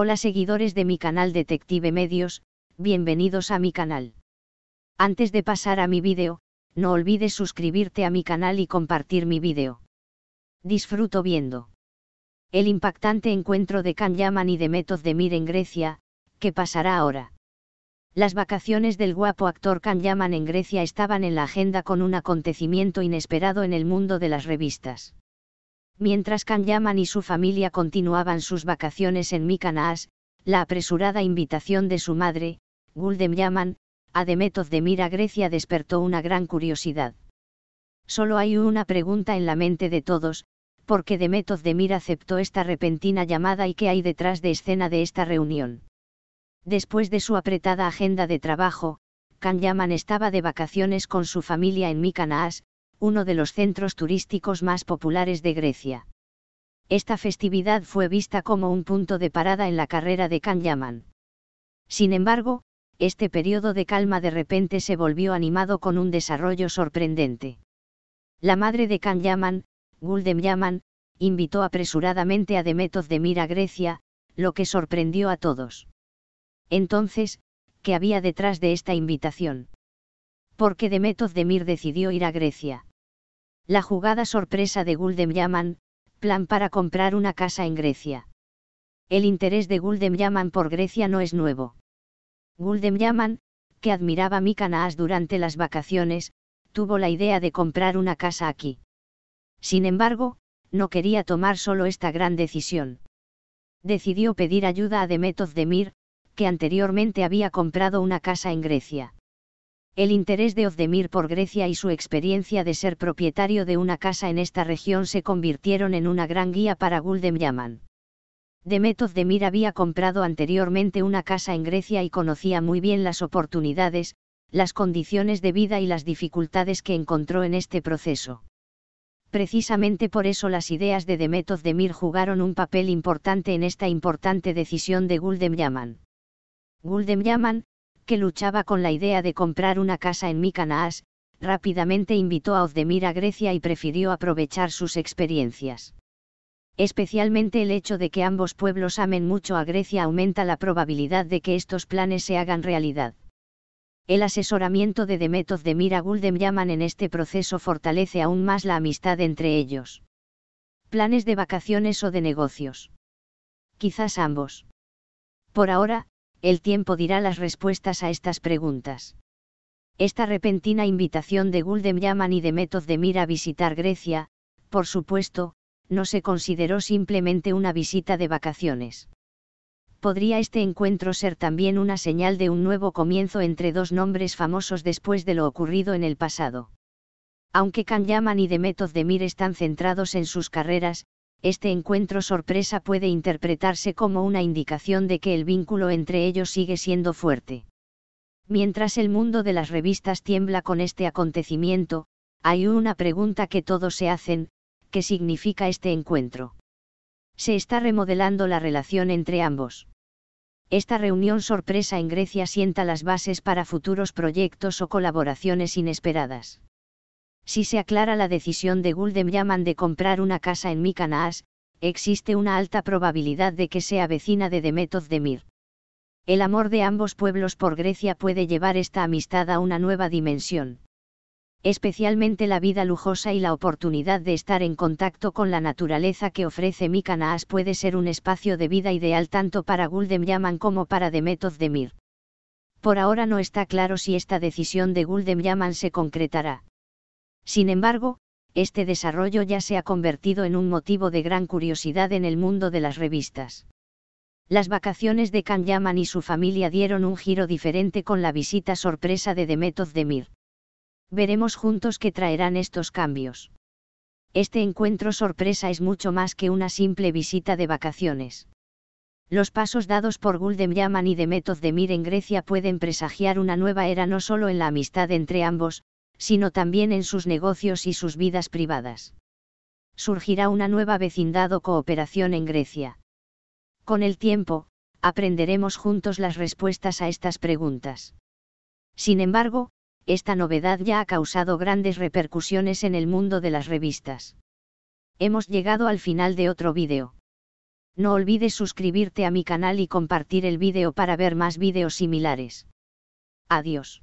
Hola seguidores de mi canal Detective Medios, bienvenidos a mi canal. Antes de pasar a mi vídeo, no olvides suscribirte a mi canal y compartir mi vídeo. Disfruto viendo. El impactante encuentro de Can Yaman y de Metoz de Mir en Grecia, ¿qué pasará ahora? Las vacaciones del guapo actor Can Yaman en Grecia estaban en la agenda con un acontecimiento inesperado en el mundo de las revistas. Mientras Yaman y su familia continuaban sus vacaciones en Mikanaas, la apresurada invitación de su madre, Guldem Yaman, a Demetov de Mira Grecia despertó una gran curiosidad. Solo hay una pregunta en la mente de todos, ¿por qué Demetov de aceptó esta repentina llamada y qué hay detrás de escena de esta reunión? Después de su apretada agenda de trabajo, Yaman estaba de vacaciones con su familia en Mikanaas, uno de los centros turísticos más populares de Grecia. Esta festividad fue vista como un punto de parada en la carrera de Kan Yaman. Sin embargo, este periodo de calma de repente se volvió animado con un desarrollo sorprendente. La madre de Kan Yaman, Guldem Yaman, invitó apresuradamente a Demetos demir a Grecia, lo que sorprendió a todos. Entonces, ¿qué había detrás de esta invitación? Porque Demetos demir decidió ir a Grecia? La jugada sorpresa de Guldem Yaman, plan para comprar una casa en Grecia. El interés de Guldem Yaman por Grecia no es nuevo. Guldem Yaman, que admiraba Naas durante las vacaciones, tuvo la idea de comprar una casa aquí. Sin embargo, no quería tomar solo esta gran decisión. Decidió pedir ayuda a Demetov Demir, que anteriormente había comprado una casa en Grecia. El interés de Ozdemir por Grecia y su experiencia de ser propietario de una casa en esta región se convirtieron en una gran guía para Guldem Yaman. Demet Ozdemir había comprado anteriormente una casa en Grecia y conocía muy bien las oportunidades, las condiciones de vida y las dificultades que encontró en este proceso. Precisamente por eso las ideas de Demet Ozdemir jugaron un papel importante en esta importante decisión de Guldem Yaman. Guldem Yaman, que luchaba con la idea de comprar una casa en mikanaas rápidamente invitó a Ozdemir a Grecia y prefirió aprovechar sus experiencias. Especialmente el hecho de que ambos pueblos amen mucho a Grecia aumenta la probabilidad de que estos planes se hagan realidad. El asesoramiento de Demet Ozdemir a Guldem en este proceso fortalece aún más la amistad entre ellos. Planes de vacaciones o de negocios. Quizás ambos. Por ahora, el tiempo dirá las respuestas a estas preguntas. Esta repentina invitación de Guldem Yaman y de Method de a visitar Grecia, por supuesto, no se consideró simplemente una visita de vacaciones. Podría este encuentro ser también una señal de un nuevo comienzo entre dos nombres famosos después de lo ocurrido en el pasado. Aunque Can Yaman y de Demir están centrados en sus carreras, este encuentro sorpresa puede interpretarse como una indicación de que el vínculo entre ellos sigue siendo fuerte. Mientras el mundo de las revistas tiembla con este acontecimiento, hay una pregunta que todos se hacen, ¿qué significa este encuentro? Se está remodelando la relación entre ambos. Esta reunión sorpresa en Grecia sienta las bases para futuros proyectos o colaboraciones inesperadas. Si se aclara la decisión de Guldem Yaman de comprar una casa en Mikanaas, existe una alta probabilidad de que sea vecina de Demetoz Demir. El amor de ambos pueblos por Grecia puede llevar esta amistad a una nueva dimensión. Especialmente la vida lujosa y la oportunidad de estar en contacto con la naturaleza que ofrece Mikanaas puede ser un espacio de vida ideal tanto para Guldem Yaman como para Demetoz Demir. Por ahora no está claro si esta decisión de Guldem Yaman se concretará. Sin embargo, este desarrollo ya se ha convertido en un motivo de gran curiosidad en el mundo de las revistas. Las vacaciones de Can Yaman y su familia dieron un giro diferente con la visita sorpresa de Demet Demir. Veremos juntos qué traerán estos cambios. Este encuentro sorpresa es mucho más que una simple visita de vacaciones. Los pasos dados por Guldem Yaman y Demet Demir en Grecia pueden presagiar una nueva era no solo en la amistad entre ambos, sino también en sus negocios y sus vidas privadas. Surgirá una nueva vecindad o cooperación en Grecia. Con el tiempo, aprenderemos juntos las respuestas a estas preguntas. Sin embargo, esta novedad ya ha causado grandes repercusiones en el mundo de las revistas. Hemos llegado al final de otro vídeo. No olvides suscribirte a mi canal y compartir el vídeo para ver más vídeos similares. Adiós.